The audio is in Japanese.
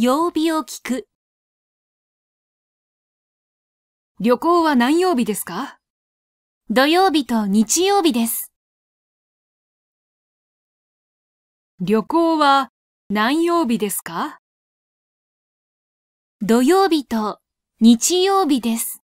曜日を聞く。旅行は何曜日ですか土曜日と日曜日です。旅行は何曜日ですか土曜日と日曜日です。